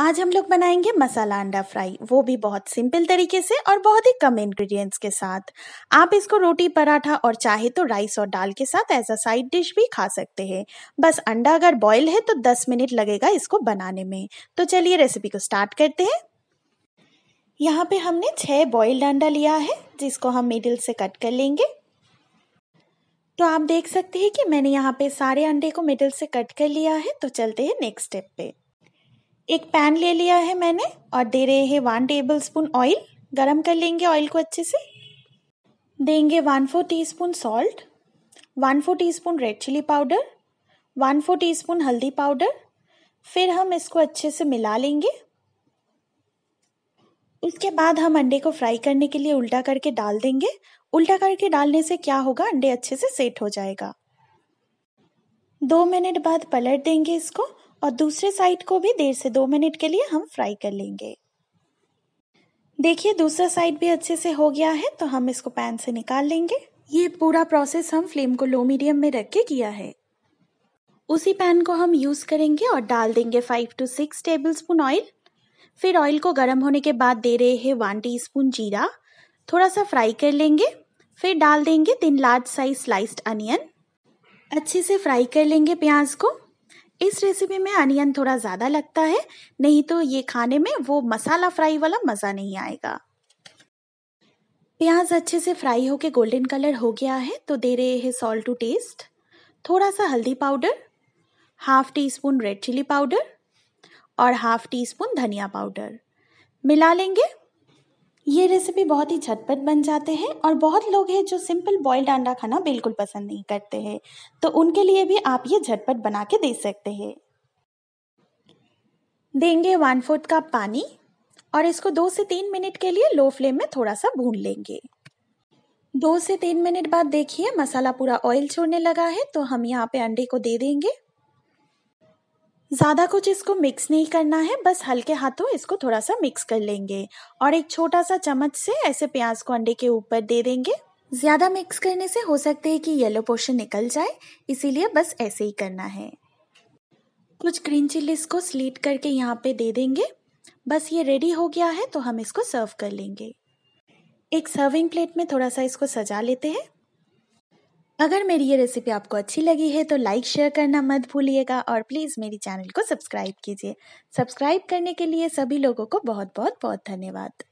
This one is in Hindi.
आज हम लोग बनाएंगे मसाला अंडा फ्राई वो भी बहुत सिंपल तरीके से और बहुत ही कम इंग्रेडिएंट्स के साथ आप इसको रोटी पराठा और चाहे तो राइस और दाल के साथ एज अ साइड डिश भी खा सकते हैं बस अंडा अगर बॉईल है तो 10 मिनट लगेगा इसको बनाने में तो चलिए रेसिपी को स्टार्ट करते हैं यहाँ पे हमने छः बॉइल्ड अंडा लिया है जिसको हम मिडिल से कट कर लेंगे तो आप देख सकते हैं कि मैंने यहाँ पे सारे अंडे को मिडिल से कट कर लिया है तो चलते हैं नेक्स्ट स्टेप पे एक पैन ले लिया है मैंने और दे रहे हैं वन टेबल स्पून ऑयल गर्म कर लेंगे ऑयल को अच्छे से देंगे one four teaspoon salt one four teaspoon red chilli powder one four teaspoon हल्दी पाउडर फिर हम इसको अच्छे से मिला लेंगे उसके बाद हम अंडे को फ्राई करने के लिए उल्टा करके डाल देंगे उल्टा करके डालने से क्या होगा अंडे अच्छे से सेट हो जाएगा दो मिनट बाद पलट देंगे इसको और दूसरे साइड को भी देर से दो मिनट के लिए हम फ्राई कर लेंगे देखिए दूसरा साइड भी अच्छे से हो गया है तो हम इसको पैन से निकाल लेंगे ये पूरा प्रोसेस हम फ्लेम को लो मीडियम में रख के किया है उसी पैन को हम यूज़ करेंगे और डाल देंगे five to six tablespoon oil फिर ऑयल को गर्म होने के बाद दे रहे हैं वन टी जीरा थोड़ा सा फ्राई कर लेंगे फिर डाल देंगे तीन लार्ज साइज स्लाइस्ड अनियन अच्छे से फ्राई कर लेंगे प्याज को इस रेसिपी में अनियन थोड़ा ज़्यादा लगता है नहीं तो ये खाने में वो मसाला फ्राई वाला मज़ा नहीं आएगा प्याज अच्छे से फ्राई होके गोल्डन कलर हो गया है तो दे रहे हैं सॉल्ट टू टेस्ट थोड़ा सा हल्दी powder half teaspoon red chilli powder और हाफ टी स्पून धनिया पाउडर मिला लेंगे ये रेसिपी बहुत ही झटपट बन जाते हैं और बहुत लोग हैं जो सिंपल बॉइल्ड अंडा खाना बिल्कुल पसंद नहीं करते हैं तो उनके लिए भी आप ये झटपट बना के दे सकते हैं देंगे वन फोर्थ कप पानी और इसको दो से तीन मिनट के लिए लो फ्लेम में थोड़ा सा भून लेंगे दो से तीन मिनट बाद देखिए मसाला पूरा ऑयल छोड़ने लगा है तो हम यहाँ पे अंडे को दे देंगे ज़्यादा कुछ इसको मिक्स नहीं करना है बस हल्के हाथों इसको थोड़ा सा मिक्स कर लेंगे और एक छोटा सा चम्मच से ऐसे प्याज को अंडे के ऊपर दे देंगे ज़्यादा मिक्स करने से हो सकते है कि येलो पोर्शन निकल जाए इसीलिए बस ऐसे ही करना है कुछ ग्रीन चिल्लीस को स्लीट करके यहाँ पे दे देंगे बस ये रेडी हो गया है तो हम इसको सर्व कर लेंगे एक सर्विंग प्लेट में थोड़ा सा इसको सजा लेते हैं अगर मेरी ये रेसिपी आपको अच्छी लगी है तो लाइक शेयर करना मत भूलिएगा और प्लीज़ मेरी चैनल को सब्सक्राइब कीजिए सब्सक्राइब करने के लिए सभी लोगों को बहुत बहुत बहुत धन्यवाद